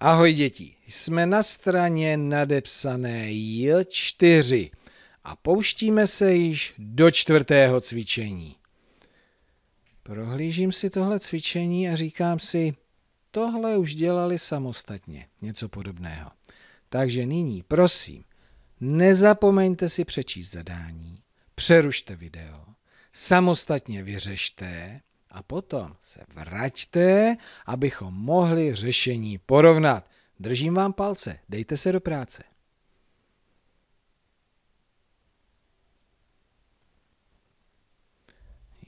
Ahoj děti, jsme na straně nadepsané J4 a pouštíme se již do čtvrtého cvičení. Prohlížím si tohle cvičení a říkám si, tohle už dělali samostatně, něco podobného. Takže nyní, prosím, nezapomeňte si přečíst zadání, přerušte video, samostatně vyřešte a potom se vraťte, abychom mohli řešení porovnat. Držím vám palce, dejte se do práce.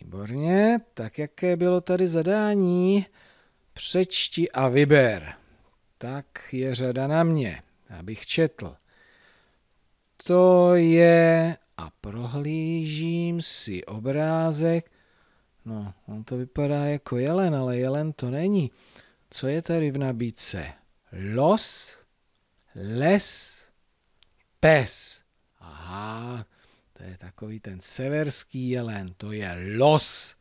Výborně, tak jaké bylo tady zadání? Přečti a vyber. Tak je řada na mě, abych četl. To je a prohlížím si obrázek No, on to vypadá jako jelen, ale jelen to není. Co je tady v nabídce? Los, les, pes. Aha, to je takový ten severský jelen, to je los.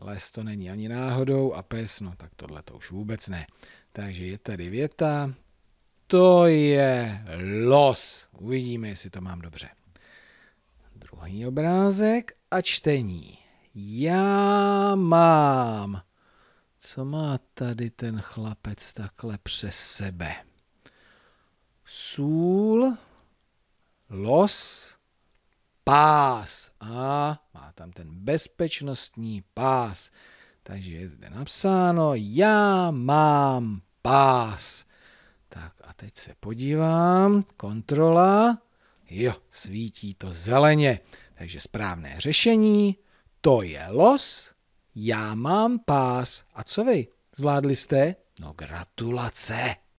Les to není ani náhodou a pes, no tak tohle to už vůbec ne. Takže je tady věta, to je los. Uvidíme, jestli to mám dobře. Druhý obrázek a čtení. Já mám. Co má tady ten chlapec takhle přes sebe? Sůl, los, pás. A má tam ten bezpečnostní pás. Takže je zde napsáno, já mám pás. Tak a teď se podívám, kontrola, jo, svítí to zeleně. Takže správné řešení to je los, já mám pás. A co vy? Zvládli jste? No gratulace.